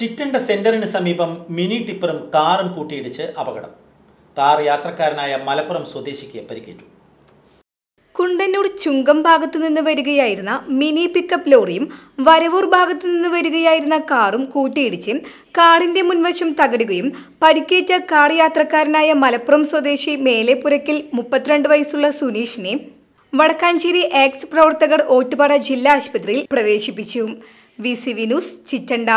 ചിറ്റണ്ട സെന്ററിന് സമീപം മിനി ടിപ്പറും കാറും കൂട്ടിയിടിച്ച് അപകടം കാർ യാത്രക്കാരനായ മലപ്പുറം സ്വദേശിക്ക് പരിക്കേറ്റു കുണ്ടന്നൂർ ചുങ്കം ഭാഗത്തു നിന്ന് വരികയായിരുന്ന മിനി പിക്കപ്പ് ലോറിയും വരവൂർ ഭാഗത്തു നിന്ന് വരികയായിരുന്ന കാറും കൂട്ടിയിടിച്ച് കാറിന്റെ മുൻവശം തകരുകയും പരിക്കേറ്റ കാർ യാത്രക്കാരനായ മലപ്പുറം സ്വദേശി മേലെപ്പുരക്കിൽ മുപ്പത്തിരണ്ട് വയസ്സുള്ള സുനീഷിനെ വടക്കാഞ്ചേരി എക്സ് പ്രവർത്തകർ ഓട്ടുപാട ജില്ലാ ആശുപത്രിയിൽ പ്രവേശിപ്പിച്ചു വി സി വിനുസ് ചിറ്റണ്ട